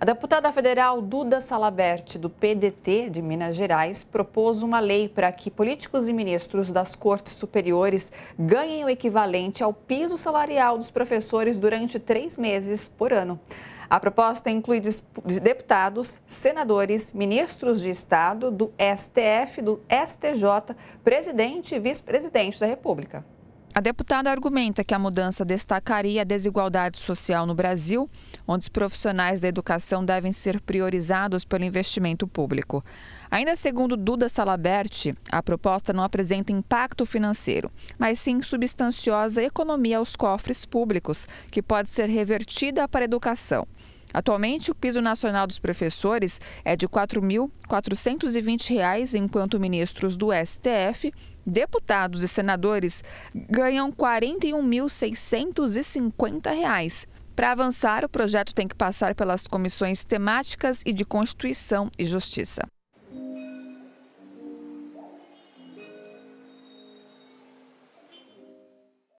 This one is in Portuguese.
A deputada federal Duda Salabert, do PDT de Minas Gerais, propôs uma lei para que políticos e ministros das cortes superiores ganhem o equivalente ao piso salarial dos professores durante três meses por ano. A proposta inclui deputados, senadores, ministros de Estado, do STF, do STJ, presidente e vice-presidente da República. A deputada argumenta que a mudança destacaria a desigualdade social no Brasil, onde os profissionais da educação devem ser priorizados pelo investimento público. Ainda segundo Duda Salaberti, a proposta não apresenta impacto financeiro, mas sim substanciosa economia aos cofres públicos, que pode ser revertida para a educação. Atualmente, o piso nacional dos professores é de R$ 4.420, enquanto ministros do STF, deputados e senadores ganham R$ 41.650. Para avançar, o projeto tem que passar pelas comissões temáticas e de Constituição e Justiça.